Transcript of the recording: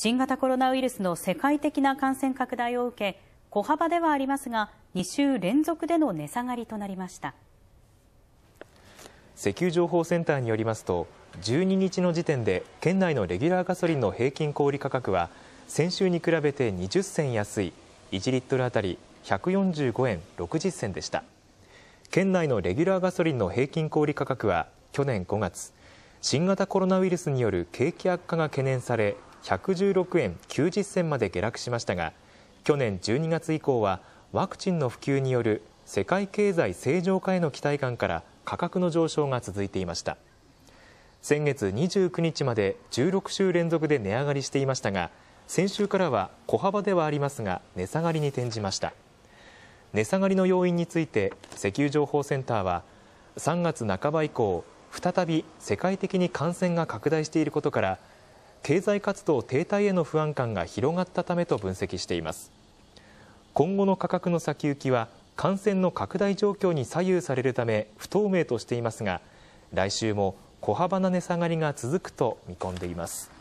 新型コロナウイルスの世界的な感染拡大を受け、小幅ではありますが、2週連続での値下がりとなりました。石油情報センターによりますと、12日の時点で県内のレギュラーガソリンの平均小売価格は、先週に比べて20銭安い1リットル当たり145円60銭でした。県内のレギュラーガソリンの平均小売価格は去年5月、新型コロナウイルスによる景気悪化が懸念され116円90銭まで下落しましたが去年12月以降はワクチンの普及による世界経済正常化への期待感から価格の上昇が続いていました先月29日まで16週連続で値上がりしていましたが先週からは小幅ではありますが値下がりに転じました値下がりの要因について石油情報センターは3月半ば以降再び世界的に感染が拡大していることから経済活動停滞への不安感が広がったためと分析しています今後の価格の先行きは感染の拡大状況に左右されるため不透明としていますが来週も小幅な値下がりが続くと見込んでいます